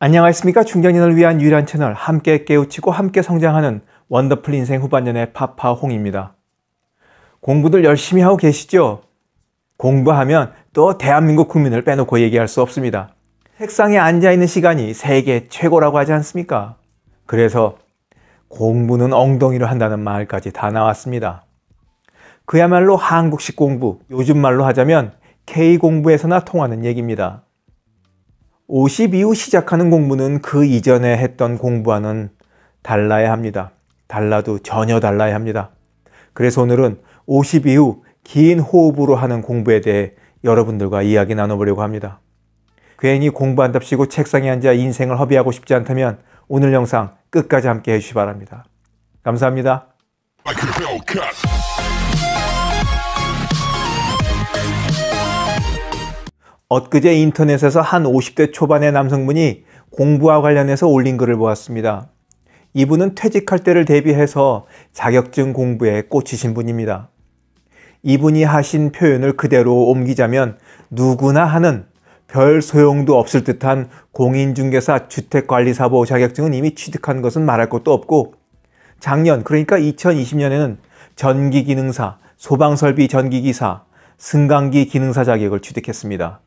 안녕하십니까 중견인을 위한 유일한 채널 함께 깨우치고 함께 성장하는 원더풀 인생 후반년의 파파홍입니다. 공부들 열심히 하고 계시죠? 공부하면 또 대한민국 국민을 빼놓고 얘기할 수 없습니다. 책상에 앉아있는 시간이 세계 최고라고 하지 않습니까? 그래서 공부는 엉덩이로 한다는 말까지 다 나왔습니다. 그야말로 한국식 공부, 요즘 말로 하자면 K공부에서나 통하는 얘기입니다. 50 이후 시작하는 공부는 그 이전에 했던 공부와는 달라야 합니다. 달라도 전혀 달라야 합니다. 그래서 오늘은 50 이후 긴 호흡으로 하는 공부에 대해 여러분들과 이야기 나눠보려고 합니다. 괜히 공부한답시고 책상에 앉아 인생을 허비하고 싶지 않다면 오늘 영상 끝까지 함께 해주시 기 바랍니다. 감사합니다. 엊그제 인터넷에서 한 50대 초반의 남성분이 공부와 관련해서 올린 글을 보았습니다. 이분은 퇴직할 때를 대비해서 자격증 공부에 꽂히신 분입니다. 이분이 하신 표현을 그대로 옮기자면 누구나 하는 별 소용도 없을 듯한 공인중개사 주택관리사보 자격증은 이미 취득한 것은 말할 것도 없고 작년 그러니까 2020년에는 전기기능사, 소방설비 전기기사, 승강기 기능사 자격을 취득했습니다.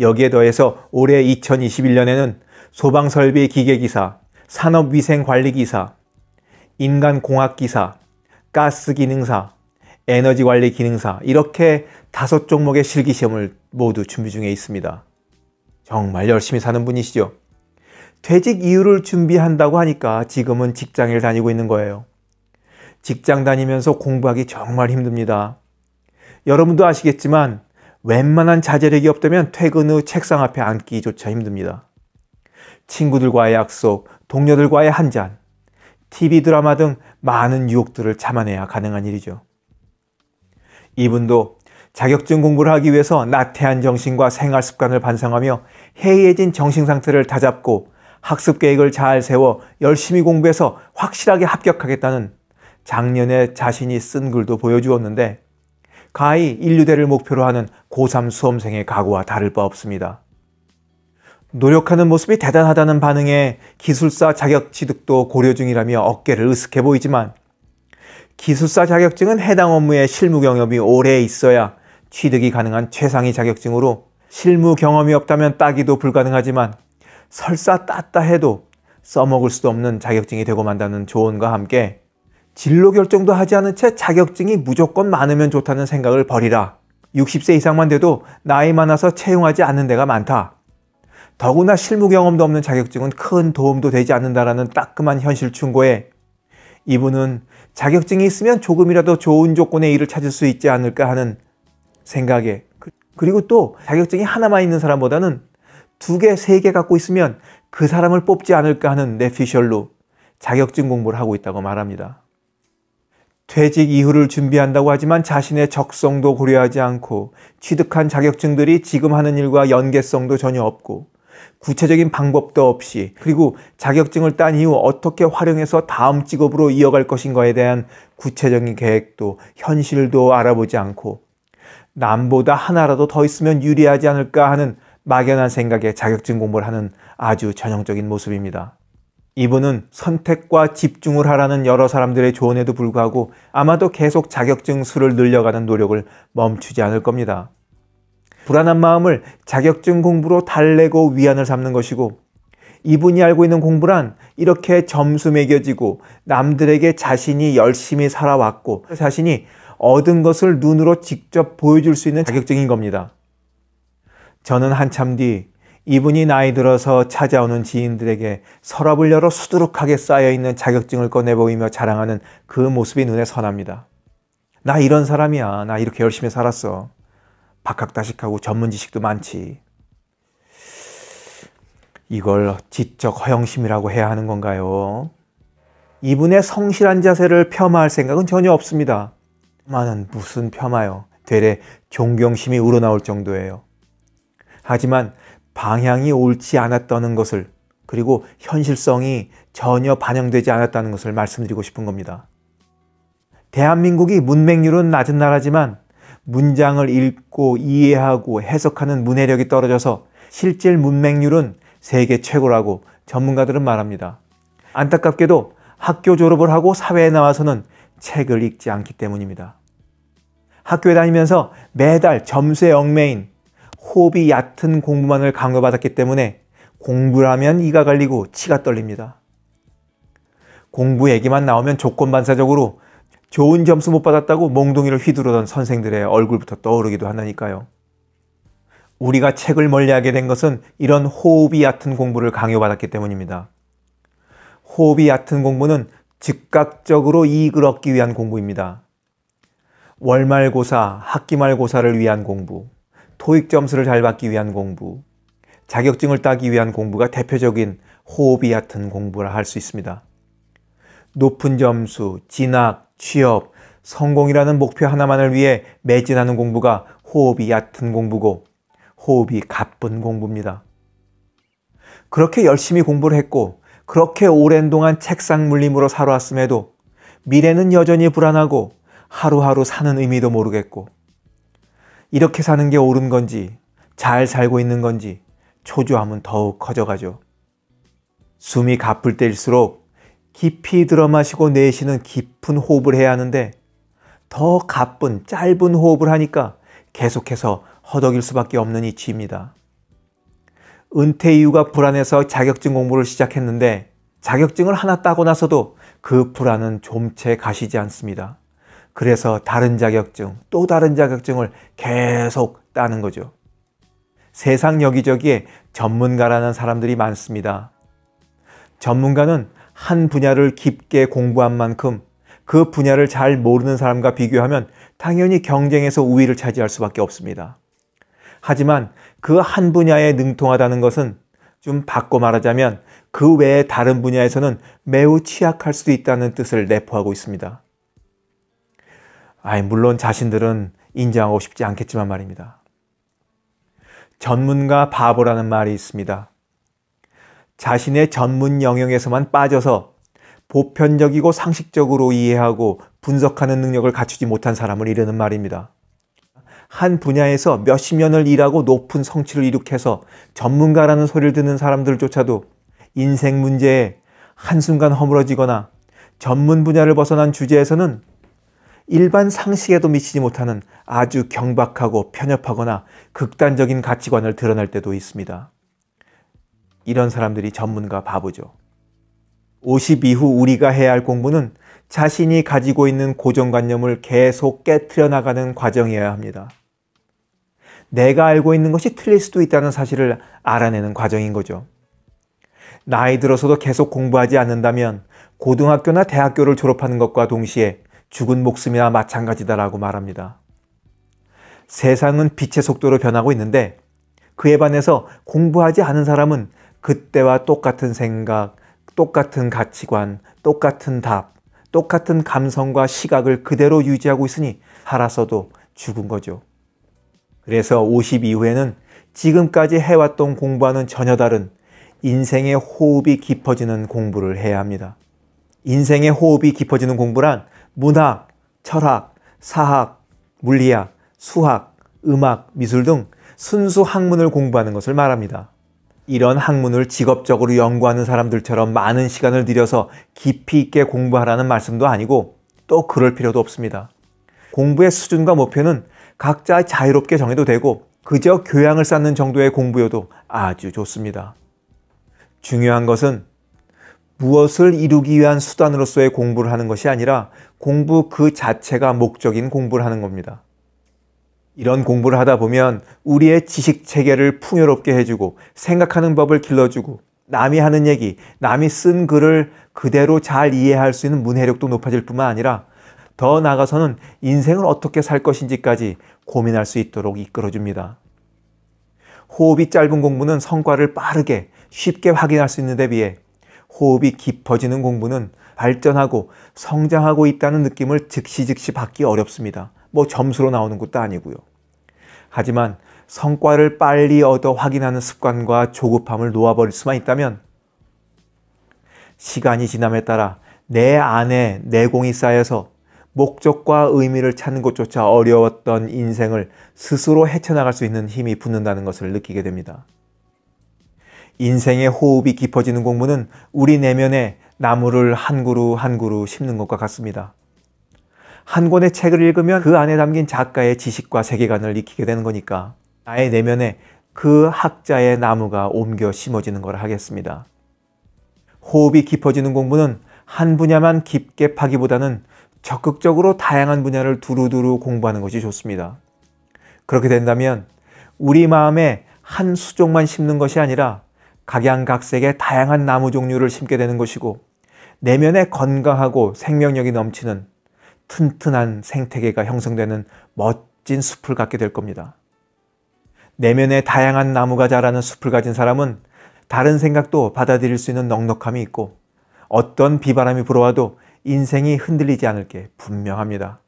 여기에 더해서 올해 2021년에는 소방설비 기계기사, 산업위생관리기사, 인간공학기사, 가스기능사, 에너지관리기능사 이렇게 다섯 종목의 실기시험을 모두 준비 중에 있습니다. 정말 열심히 사는 분이시죠. 퇴직 이유를 준비한다고 하니까 지금은 직장을 다니고 있는 거예요. 직장 다니면서 공부하기 정말 힘듭니다. 여러분도 아시겠지만 웬만한 자제력이 없다면 퇴근 후 책상 앞에 앉기조차 힘듭니다. 친구들과의 약속, 동료들과의 한 잔, TV 드라마 등 많은 유혹들을 참아내야 가능한 일이죠. 이분도 자격증 공부를 하기 위해서 나태한 정신과 생활 습관을 반성하며 해이해진 정신 상태를 다잡고 학습 계획을 잘 세워 열심히 공부해서 확실하게 합격하겠다는 작년에 자신이 쓴 글도 보여주었는데 가히 인류대를 목표로 하는 고3 수험생의 각오와 다를 바 없습니다. 노력하는 모습이 대단하다는 반응에 기술사 자격 취득도 고려 중이라며 어깨를 으쓱해 보이지만 기술사 자격증은 해당 업무의 실무 경험이 오래 있어야 취득이 가능한 최상위 자격증으로 실무 경험이 없다면 따기도 불가능하지만 설사 땄다 해도 써먹을 수도 없는 자격증이 되고 만다는 조언과 함께 진로 결정도 하지 않은 채 자격증이 무조건 많으면 좋다는 생각을 버리라. 60세 이상만 돼도 나이 많아서 채용하지 않는 데가 많다. 더구나 실무 경험도 없는 자격증은 큰 도움도 되지 않는다라는 따끔한 현실 충고에 이분은 자격증이 있으면 조금이라도 좋은 조건의 일을 찾을 수 있지 않을까 하는 생각에 그, 그리고 또 자격증이 하나만 있는 사람보다는 두 개, 세 개 갖고 있으면 그 사람을 뽑지 않을까 하는 내피셜로 자격증 공부를 하고 있다고 말합니다. 퇴직 이후를 준비한다고 하지만 자신의 적성도 고려하지 않고 취득한 자격증들이 지금 하는 일과 연계성도 전혀 없고 구체적인 방법도 없이 그리고 자격증을 딴 이후 어떻게 활용해서 다음 직업으로 이어갈 것인가에 대한 구체적인 계획도 현실도 알아보지 않고 남보다 하나라도 더 있으면 유리하지 않을까 하는 막연한 생각에 자격증 공부를 하는 아주 전형적인 모습입니다. 이분은 선택과 집중을 하라는 여러 사람들의 조언에도 불구하고 아마도 계속 자격증 수를 늘려가는 노력을 멈추지 않을 겁니다. 불안한 마음을 자격증 공부로 달래고 위안을 삼는 것이고 이분이 알고 있는 공부란 이렇게 점수 매겨지고 남들에게 자신이 열심히 살아왔고 자신이 얻은 것을 눈으로 직접 보여줄 수 있는 자격증인 겁니다. 저는 한참 뒤 이분이 나이 들어서 찾아오는 지인들에게 서랍을 열어 수두룩하게 쌓여있는 자격증을 꺼내 보이며 자랑하는 그 모습이 눈에 선합니다. 나 이런 사람이야. 나 이렇게 열심히 살았어. 박학다식하고 전문 지식도 많지. 이걸 지적 허영심이라고 해야 하는 건가요? 이분의 성실한 자세를 폄하할 생각은 전혀 없습니다. 만은 무슨 폄하요. 되레 존경심이 우러나올 정도예요. 하지만 방향이 옳지 않았다는 것을 그리고 현실성이 전혀 반영되지 않았다는 것을 말씀드리고 싶은 겁니다. 대한민국이 문맹률은 낮은 나라지만 문장을 읽고 이해하고 해석하는 문해력이 떨어져서 실질 문맹률은 세계 최고라고 전문가들은 말합니다. 안타깝게도 학교 졸업을 하고 사회에 나와서는 책을 읽지 않기 때문입니다. 학교에 다니면서 매달 점수에 얽매인 호흡이 얕은 공부만을 강요받았기 때문에 공부라면 이가 갈리고 치가 떨립니다. 공부 얘기만 나오면 조건반사적으로 좋은 점수 못 받았다고 몽둥이를 휘두르던 선생들의 얼굴부터 떠오르기도 하니까요. 다 우리가 책을 멀리하게 된 것은 이런 호흡이 얕은 공부를 강요받았기 때문입니다. 호흡이 얕은 공부는 즉각적으로 이익을 얻기 위한 공부입니다. 월말고사, 학기말고사를 위한 공부, 토익 점수를 잘 받기 위한 공부, 자격증을 따기 위한 공부가 대표적인 호흡이 얕은 공부라 할 수 있습니다. 높은 점수, 진학, 취업, 성공이라는 목표 하나만을 위해 매진하는 공부가 호흡이 얕은 공부고 호흡이 가쁜 공부입니다. 그렇게 열심히 공부를 했고 그렇게 오랜 동안 책상 물림으로 살아왔음에도 미래는 여전히 불안하고 하루하루 사는 의미도 모르겠고 이렇게 사는 게 옳은 건지, 잘 살고 있는 건지 초조함은 더욱 커져가죠. 숨이 가쁠 때일수록 깊이 들어마시고 내쉬는 깊은 호흡을 해야 하는데 더 가쁜 짧은 호흡을 하니까 계속해서 허덕일 수밖에 없는 이치입니다. 은퇴 이유가 불안해서 자격증 공부를 시작했는데 자격증을 하나 따고 나서도 그 불안은 좀 채 가시지 않습니다. 그래서 다른 자격증, 또 다른 자격증을 계속 따는 거죠. 세상 여기저기에 전문가라는 사람들이 많습니다. 전문가는 한 분야를 깊게 공부한 만큼 그 분야를 잘 모르는 사람과 비교하면 당연히 경쟁에서 우위를 차지할 수밖에 없습니다. 하지만 그 한 분야에 능통하다는 것은 좀 바꿔 말하자면 그외에 다른 분야에서는 매우 취약할 수도 있다는 뜻을 내포하고 있습니다. 아이, 물론 자신들은 인정하고 싶지 않겠지만 말입니다. 전문가 바보라는 말이 있습니다. 자신의 전문 영역에서만 빠져서 보편적이고 상식적으로 이해하고 분석하는 능력을 갖추지 못한 사람을 이르는 말입니다. 한 분야에서 몇십 년을 일하고 높은 성취를 이룩해서 전문가라는 소리를 듣는 사람들조차도 인생 문제에 한순간 허물어지거나 전문 분야를 벗어난 주제에서는 일반 상식에도 미치지 못하는 아주 경박하고 편협하거나 극단적인 가치관을 드러낼 때도 있습니다. 이런 사람들이 전문가 바보죠. 50 이후 우리가 해야 할 공부는 자신이 가지고 있는 고정관념을 계속 깨트려 나가는 과정이어야 합니다. 내가 알고 있는 것이 틀릴 수도 있다는 사실을 알아내는 과정인 거죠. 나이 들어서도 계속 공부하지 않는다면 고등학교나 대학교를 졸업하는 것과 동시에 죽은 목숨이나 마찬가지다라고 말합니다. 세상은 빛의 속도로 변하고 있는데 그에 반해서 공부하지 않은 사람은 그때와 똑같은 생각, 똑같은 가치관, 똑같은 답, 똑같은 감성과 시각을 그대로 유지하고 있으니 살아서도 죽은 거죠. 그래서 50 이후에는 지금까지 해왔던 공부와는 전혀 다른 인생의 호흡이 깊어지는 공부를 해야 합니다. 인생의 호흡이 깊어지는 공부란 문학, 철학, 사학, 물리학, 수학, 음악, 미술 등 순수 학문을 공부하는 것을 말합니다. 이런 학문을 직업적으로 연구하는 사람들처럼 많은 시간을 들여서 깊이 있게 공부하라는 말씀도 아니고 또 그럴 필요도 없습니다. 공부의 수준과 목표는 각자 자유롭게 정해도 되고 그저 교양을 쌓는 정도의 공부여도 아주 좋습니다. 중요한 것은 무엇을 이루기 위한 수단으로서의 공부를 하는 것이 아니라 공부 그 자체가 목적인 공부를 하는 겁니다. 이런 공부를 하다 보면 우리의 지식 체계를 풍요롭게 해주고 생각하는 법을 길러주고 남이 하는 얘기, 남이 쓴 글을 그대로 잘 이해할 수 있는 문해력도 높아질 뿐만 아니라 더 나아가서는 인생을 어떻게 살 것인지까지 고민할 수 있도록 이끌어줍니다. 호흡이 짧은 공부는 성과를 빠르게 쉽게 확인할 수 있는 데 비해 호흡이 깊어지는 공부는 발전하고 성장하고 있다는 느낌을 즉시 즉시 받기 어렵습니다. 뭐 점수로 나오는 것도 아니고요. 하지만 성과를 빨리 얻어 확인하는 습관과 조급함을 놓아버릴 수만 있다면 시간이 지남에 따라 내 안에 내공이 쌓여서 목적과 의미를 찾는 것조차 어려웠던 인생을 스스로 헤쳐나갈 수 있는 힘이 붙는다는 것을 느끼게 됩니다. 인생의 호흡이 깊어지는 공부는 우리 내면에 나무를 한 그루 한 그루 심는 것과 같습니다. 한 권의 책을 읽으면 그 안에 담긴 작가의 지식과 세계관을 익히게 되는 거니까 나의 내면에 그 학자의 나무가 옮겨 심어지는 걸 하겠습니다. 호흡이 깊어지는 공부는 한 분야만 깊게 파기보다는 적극적으로 다양한 분야를 두루두루 공부하는 것이 좋습니다. 그렇게 된다면 우리 마음에 한 수종만 심는 것이 아니라 각양각색의 다양한 나무 종류를 심게 되는 것이고 내면의 건강하고 생명력이 넘치는 튼튼한 생태계가 형성되는 멋진 숲을 갖게 될 겁니다. 내면의 다양한 나무가 자라는 숲을 가진 사람은 다른 생각도 받아들일 수 있는 넉넉함이 있고 어떤 비바람이 불어와도 인생이 흔들리지 않을 게 분명합니다.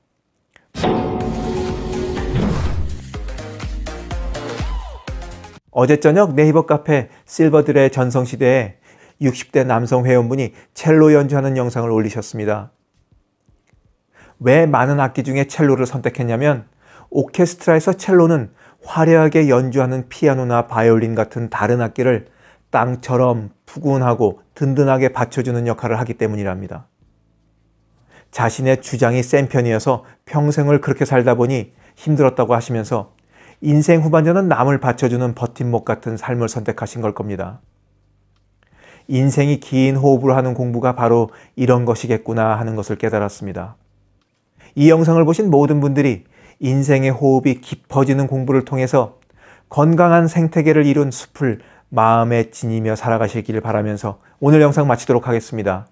어제 저녁 네이버 카페 실버들의 전성시대에 60대 남성 회원분이 첼로 연주하는 영상을 올리셨습니다. 왜 많은 악기 중에 첼로를 선택했냐면 오케스트라에서 첼로는 화려하게 연주하는 피아노나 바이올린 같은 다른 악기를 땅처럼 푸근하고 든든하게 받쳐주는 역할을 하기 때문이랍니다. 자신의 주장이 센 편이어서 평생을 그렇게 살다 보니 힘들었다고 하시면서 인생 후반전은 남을 받쳐주는 버팀목 같은 삶을 선택하신 걸 겁니다. 인생이 긴 호흡을 하는 공부가 바로 이런 것이겠구나 하는 것을 깨달았습니다. 이 영상을 보신 모든 분들이 인생의 호흡이 깊어지는 공부를 통해서 건강한 생태계를 이룬 숲을 마음에 지니며 살아가시길 바라면서 오늘 영상 마치도록 하겠습니다.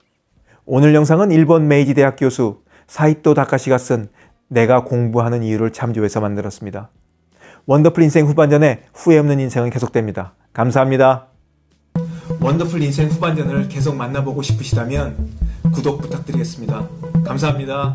오늘 영상은 일본 메이지 대학 교수 사이토 다카시가 쓴 내가 공부하는 이유를 참조해서 만들었습니다. 원더풀 인생 후반전에 후회 없는 인생은 계속됩니다. 감사합니다. 원더풀 인생 후반전을 계속 만나보고 싶으시다면 구독 부탁드리겠습니다. 감사합니다.